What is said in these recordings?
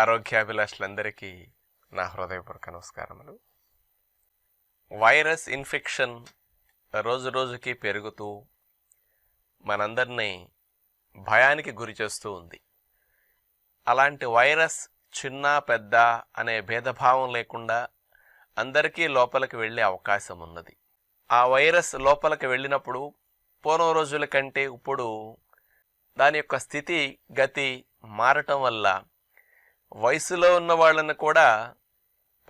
ఆరోగ్యాభిలాషులందరికీ నా హృదయపూర్వక నమస్కారములు వైరస్ ఇన్ఫెక్షన్ రోజు రోజుకి పెరుగుతూ మనందరినీ భయానికి గురి చేస్తూ ఉంది అలాంటి వైరస్ చిన్న పెద్ద అనే భేదభావం లేకుండా అందరికీ లోపలికి వెళ్ళే అవకాశం ఉన్నది ఆ వైరస్ లోపలికి వెళ్ళినప్పుడు పూర్వ రోజుల కంటే ఇప్పుడు దాని యొక్క స్థితి గతి మారటం వల్ల వయసులో ఉన్న వాళ్ళను కూడా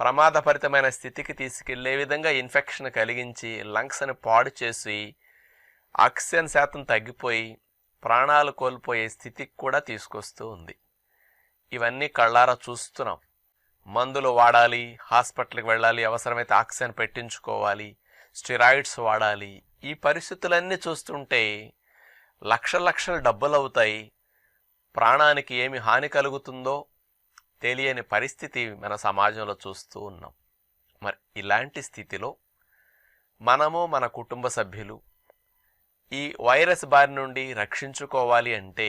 ప్రమాదభరితమైన స్థితికి తీసుకెళ్లే విధంగా ఇన్ఫెక్షన్ కలిగించి లంగ్స్ని పాడు చేసి ఆక్సిజన్ శాతం తగ్గిపోయి ప్రాణాలు కోల్పోయే స్థితికి కూడా తీసుకొస్తూ ఉంది ఇవన్నీ కళ్ళారా చూస్తున్నాం మందులు వాడాలి హాస్పిటల్కి వెళ్ళాలి అవసరమైతే ఆక్సిజన్ పెట్టించుకోవాలి స్టిరాయిడ్స్ వాడాలి ఈ పరిస్థితులన్నీ చూస్తుంటే లక్ష లక్షలు డబ్బులు అవుతాయి ప్రాణానికి ఏమి హాని కలుగుతుందో తెలియని పరిస్థితి మన సమాజంలో చూస్తూ ఉన్నాం మరి ఇలాంటి స్థితిలో మనము మన కుటుంబ సభ్యులు ఈ వైరస్ బారి నుండి రక్షించుకోవాలి అంటే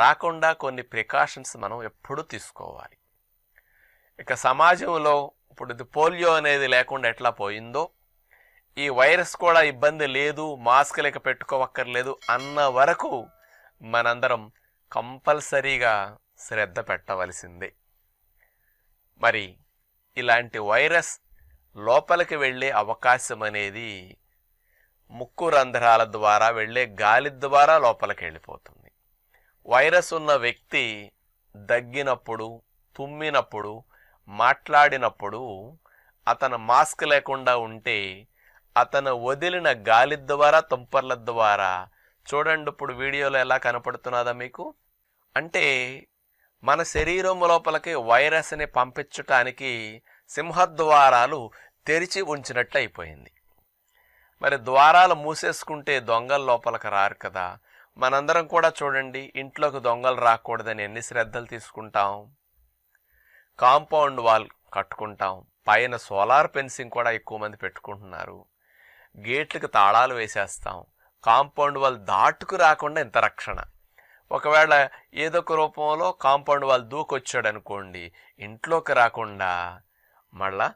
రాకుండా కొన్ని ప్రికాషన్స్ మనం ఎప్పుడూ తీసుకోవాలి ఇక సమాజంలో ఇప్పుడు ఇది పోలియో అనేది లేకుండా ఎట్లా పోయిందో ఈ వైరస్ కూడా ఇబ్బంది లేదు మాస్క్ లేక పెట్టుకోవక్కర్లేదు అన్న వరకు మనందరం కంపల్సరీగా శ్రద్ధ పెట్టవలసిందే మరి ఇలాంటి వైరస్ లోపలికి వెళ్ళే అవకాశం అనేది ముక్కు రంధ్రాల ద్వారా వెళ్ళే గాలి ద్వారా లోపలికి వెళ్ళిపోతుంది వైరస్ ఉన్న వ్యక్తి దగ్గినప్పుడు తుమ్మినప్పుడు మాట్లాడినప్పుడు అతను మాస్క్ లేకుండా ఉంటే అతను వదిలిన గాలి ద్వారా తుంపర్ల ద్వారా చూడండి ఇప్పుడు వీడియోలో ఎలా కనపడుతున్నదా మీకు అంటే మన శరీరం లోపలికి వైరస్ని పంపించటానికి సింహద్వారాలు తెరిచి ఉంచినట్లు అయిపోయింది మరి ద్వారాలు మూసేసుకుంటే దొంగల లోపలికి రారు కదా మనందరం కూడా చూడండి ఇంట్లోకి దొంగలు రాకూడదని ఎన్ని శ్రద్ధలు తీసుకుంటాం కాంపౌండ్ వాల్ కట్టుకుంటాం పైన సోలార్ ఫెన్సింగ్ కూడా ఎక్కువ మంది పెట్టుకుంటున్నారు గేట్లకు తాళాలు వేసేస్తాం కాంపౌండ్ వాల్ దాటుకు రాకుండా ఇంత రక్షణ ఒకవేళ ఏదొక రూపంలో కాంపౌండ్ వాళ్ళు దూకొచ్చాడు అనుకోండి ఇంట్లోకి రాకుండా మళ్ళా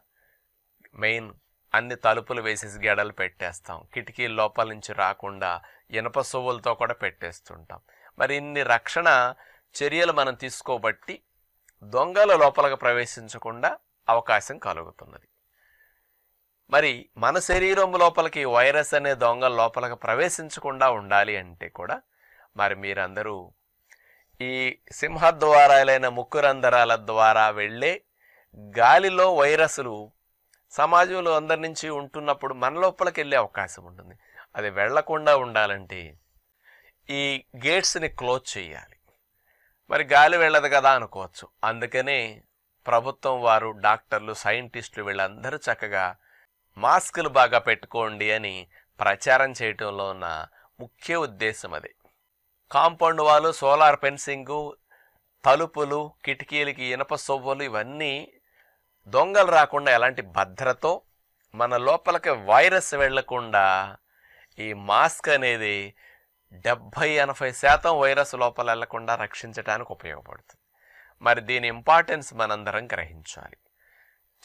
మెయిన్ అన్ని తలుపులు వేసేసి గెడలు పెట్టేస్తాం కిటికీ లోపల నుంచి రాకుండా ఇనప సువ్వులతో కూడా పెట్టేస్తుంటాం మరి ఇన్ని రక్షణ చర్యలు మనం తీసుకోబట్టి దొంగల లోపలకు ప్రవేశించకుండా అవకాశం కలుగుతున్నది మరి మన శరీరం లోపలికి వైరస్ అనే దొంగ లోపలకు ప్రవేశించకుండా ఉండాలి అంటే కూడా మరి మీరందరూ ఈ సింహద్వారాలైన రంధరాల ద్వారా వెళ్ళే గాలిలో వైరస్లు సమాజంలో అందరి నుంచి ఉంటున్నప్పుడు మన లోపలికి వెళ్ళే అవకాశం ఉంటుంది అది వెళ్లకుండా ఉండాలంటే ఈ గేట్స్ని క్లోజ్ చేయాలి మరి గాలి వెళ్ళదు కదా అనుకోవచ్చు అందుకనే ప్రభుత్వం వారు డాక్టర్లు సైంటిస్టులు వీళ్ళందరూ చక్కగా మాస్కులు బాగా పెట్టుకోండి అని ప్రచారం చేయటంలో ఉన్న ముఖ్య ఉద్దేశం అది కాంపౌండ్ వాళ్ళు సోలార్ ఫెన్సింగు తలుపులు కిటికీలకి ఇనప సొవ్వలు ఇవన్నీ దొంగలు రాకుండా ఎలాంటి భద్రతో మన లోపలికి వైరస్ వెళ్లకుండా ఈ మాస్క్ అనేది డెబ్భై ఎనభై శాతం వైరస్ లోపల వెళ్లకుండా రక్షించడానికి ఉపయోగపడుతుంది మరి దీని ఇంపార్టెన్స్ మనందరం గ్రహించాలి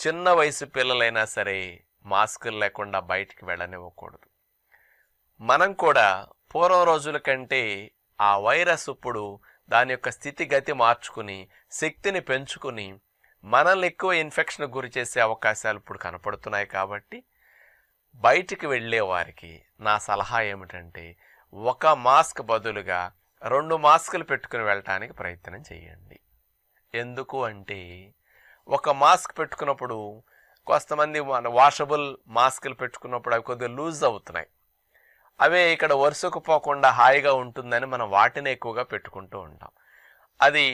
చిన్న వయసు పిల్లలైనా సరే మాస్కులు లేకుండా బయటికి వెళ్ళనివ్వకూడదు మనం కూడా పూర్వ రోజుల కంటే ఆ వైరస్ ఇప్పుడు దాని యొక్క స్థితిగతి మార్చుకుని శక్తిని పెంచుకుని మనల్ని ఎక్కువ ఇన్ఫెక్షన్ గురి చేసే అవకాశాలు ఇప్పుడు కనపడుతున్నాయి కాబట్టి బయటికి వెళ్ళే వారికి నా సలహా ఏమిటంటే ఒక మాస్క్ బదులుగా రెండు మాస్కులు పెట్టుకుని వెళ్ళటానికి ప్రయత్నం చేయండి ఎందుకు అంటే ఒక మాస్క్ పెట్టుకున్నప్పుడు కొంతమంది వాషబుల్ మాస్కులు పెట్టుకున్నప్పుడు అవి కొద్దిగా లూజ్ అవుతున్నాయి అవే ఇక్కడ వరుసకు పోకుండా హాయిగా ఉంటుందని మనం వాటిని ఎక్కువగా పెట్టుకుంటూ ఉంటాం అది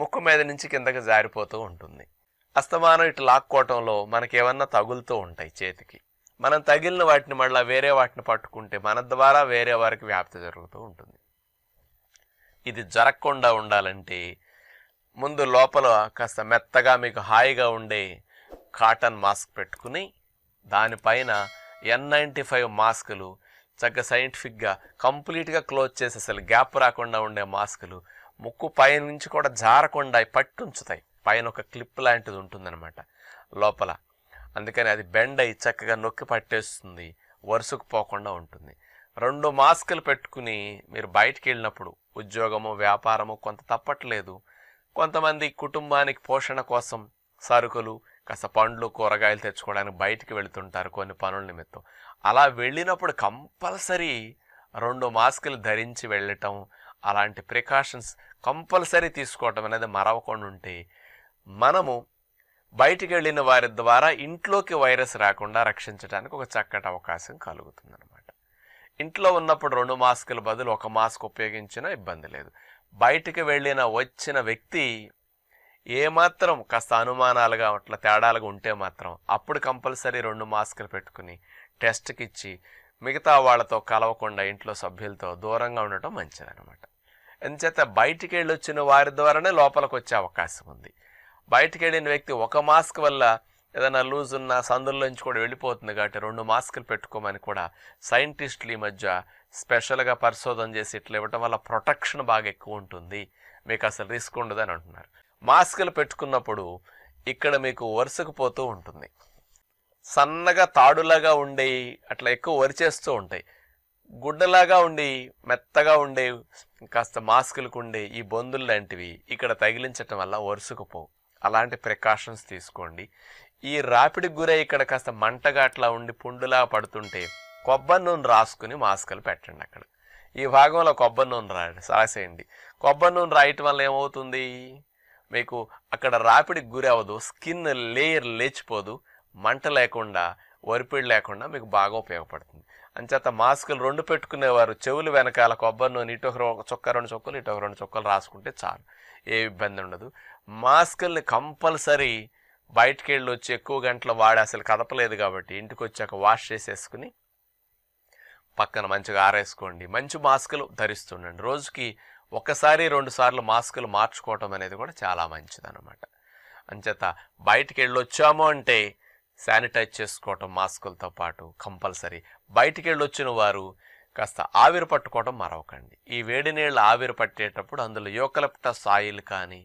ముక్కు మీద నుంచి కిందకి జారిపోతూ ఉంటుంది అస్తమానం ఇటు లాక్కోవటంలో మనకేమన్నా తగులుతూ ఉంటాయి చేతికి మనం తగిలిన వాటిని మళ్ళీ వేరే వాటిని పట్టుకుంటే మన ద్వారా వేరే వారికి వ్యాప్తి జరుగుతూ ఉంటుంది ఇది జరగకుండా ఉండాలంటే ముందు లోపల కాస్త మెత్తగా మీకు హాయిగా ఉండే కాటన్ మాస్క్ పెట్టుకుని దానిపైన ఎన్ నైంటీ ఫైవ్ మాస్కులు చక్కగా సైంటిఫిక్గా కంప్లీట్గా క్లోజ్ చేసి అసలు గ్యాప్ రాకుండా ఉండే మాస్కులు ముక్కు పైన నుంచి కూడా జారకుండా పట్టు ఉంచుతాయి పైన ఒక క్లిప్ లాంటిది ఉంటుందన్నమాట లోపల అందుకని అది బెండ్ అయి చక్కగా నొక్కి పట్టేస్తుంది వరుసకు పోకుండా ఉంటుంది రెండు మాస్కులు పెట్టుకుని మీరు బయటికి వెళ్ళినప్పుడు ఉద్యోగము వ్యాపారము కొంత తప్పట్లేదు కొంతమంది కుటుంబానికి పోషణ కోసం సరుకులు కాస్త పండ్లు కూరగాయలు తెచ్చుకోవడానికి బయటికి వెళుతుంటారు కొన్ని పనుల నిమిత్తం అలా వెళ్ళినప్పుడు కంపల్సరీ రెండు మాస్కులు ధరించి వెళ్ళటం అలాంటి ప్రికాషన్స్ కంపల్సరీ తీసుకోవటం అనేది మరవకుండా ఉంటే మనము బయటికి వెళ్ళిన వారి ద్వారా ఇంట్లోకి వైరస్ రాకుండా రక్షించడానికి ఒక చక్కటి అవకాశం కలుగుతుందన్నమాట ఇంట్లో ఉన్నప్పుడు రెండు మాస్కుల బదులు ఒక మాస్క్ ఉపయోగించినా ఇబ్బంది లేదు బయటికి వెళ్ళిన వచ్చిన వ్యక్తి ఏమాత్రం కాస్త అనుమానాలుగా అట్లా తేడాలుగా ఉంటే మాత్రం అప్పుడు కంపల్సరీ రెండు మాస్కులు పెట్టుకుని టెస్ట్కి ఇచ్చి మిగతా వాళ్ళతో కలవకుండా ఇంట్లో సభ్యులతో దూరంగా ఉండటం మంచిదనమాట ఎందుచేత బయటికి వెళ్ళి వచ్చిన వారి ద్వారానే లోపలికి వచ్చే అవకాశం ఉంది బయటికి వెళ్ళిన వ్యక్తి ఒక మాస్క్ వల్ల ఏదైనా లూజ్ ఉన్న సందుల్లోంచి కూడా వెళ్ళిపోతుంది కాబట్టి రెండు మాస్కులు పెట్టుకోమని కూడా సైంటిస్టులు ఈ మధ్య స్పెషల్గా పరిశోధన చేసి ఇట్లా ఇవ్వటం వల్ల ప్రొటెక్షన్ బాగా ఎక్కువ ఉంటుంది మీకు అసలు రిస్క్ ఉండదు అని అంటున్నారు మాస్కులు పెట్టుకున్నప్పుడు ఇక్కడ మీకు వరుసకు పోతూ ఉంటుంది సన్నగా తాడులాగా ఉండేవి అట్లా ఎక్కువ వరిచేస్తూ ఉంటాయి గుడ్డలాగా ఉండి మెత్తగా ఉండే కాస్త మాస్కులకు ఉండే ఈ బొందులు లాంటివి ఇక్కడ తగిలించటం వల్ల వరుసకుపోవు అలాంటి ప్రికాషన్స్ తీసుకోండి ఈ రాపిడి గురై ఇక్కడ కాస్త మంటగా అట్లా ఉండి పుండులా పడుతుంటే కొబ్బరి నూనె రాసుకుని మాస్కులు పెట్టండి అక్కడ ఈ భాగంలో కొబ్బరి నూనె రాసేయండి కొబ్బరి నూనె రాయటం వల్ల ఏమవుతుంది మీకు అక్కడ రాపిడికి అవ్వదు స్కిన్ లేయర్ లేచిపోదు మంట లేకుండా వరిపిడి లేకుండా మీకు బాగా ఉపయోగపడుతుంది అంచేత మాస్కులు రెండు పెట్టుకునేవారు చెవులు వెనకాల కొబ్బరి నూనె ఇటు ఒక చొక్క రెండు చొక్కలు ఇటు రెండు చొక్కలు రాసుకుంటే చాలు ఏ ఇబ్బంది ఉండదు మాస్కుల్ని కంపల్సరీ బయటికి వెళ్ళి వచ్చి ఎక్కువ గంటలు వాడి అసలు కదపలేదు కాబట్టి ఇంటికి వచ్చాక వాష్ చేసేసుకుని పక్కన మంచిగా ఆరేసుకోండి మంచి మాస్కులు ధరిస్తుండండి రోజుకి ఒకసారి రెండు సార్లు మాస్కులు మార్చుకోవటం అనేది కూడా చాలా అనమాట అంచేత బయటికి వెళ్ళొచ్చాము అంటే శానిటైజ్ చేసుకోవటం మాస్కులతో పాటు కంపల్సరీ బయటికి వెళ్ళొచ్చిన వారు కాస్త ఆవిరి పట్టుకోవటం మరవకండి ఈ వేడి నీళ్ళు ఆవిరి పట్టేటప్పుడు అందులో యోకలప్టస్ ఆయిల్ కానీ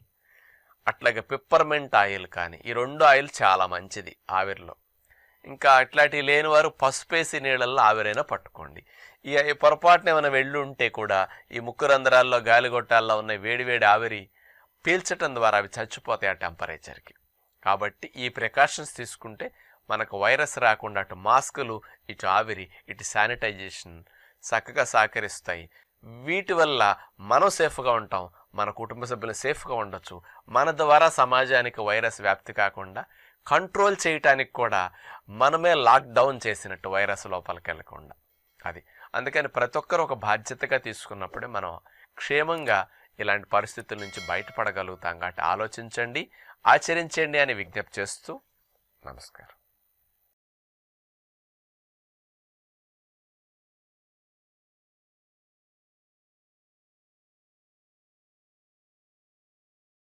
అట్లాగే పిప్పర్మెంట్ ఆయిల్ కానీ ఈ రెండు ఆయిల్ చాలా మంచిది ఆవిరిలో ఇంకా అట్లాంటివి లేని వారు పసుపేసి నీళ్ళల్లో ఆవిరైనా పట్టుకోండి ఈ పొరపాటున ఏమైనా వెళ్ళి ఉంటే కూడా ఈ ముక్కు రంధ్రాల్లో గాలిగొట్టాల్లో ఉన్న వేడివేడి ఆవిరి పీల్చటం ద్వారా అవి చచ్చిపోతాయి ఆ టెంపరేచర్కి కాబట్టి ఈ ప్రికాషన్స్ తీసుకుంటే మనకు వైరస్ రాకుండా అటు మాస్కులు ఇటు ఆవిరి ఇటు శానిటైజేషన్ చక్కగా సహకరిస్తాయి వీటి వల్ల మనం సేఫ్గా ఉంటాం మన కుటుంబ సభ్యులు సేఫ్గా ఉండొచ్చు మన ద్వారా సమాజానికి వైరస్ వ్యాప్తి కాకుండా కంట్రోల్ చేయటానికి కూడా మనమే లాక్డౌన్ చేసినట్టు వైరస్ లోపలికి వెళ్ళకుండా అది అందుకని ప్రతి ఒక్కరు ఒక బాధ్యతగా తీసుకున్నప్పుడే మనం క్షేమంగా ఇలాంటి పరిస్థితుల నుంచి బయటపడగలుగుతాం కాబట్టి ఆలోచించండి ఆచరించండి అని విజ్ఞప్తి చేస్తూ నమస్కారం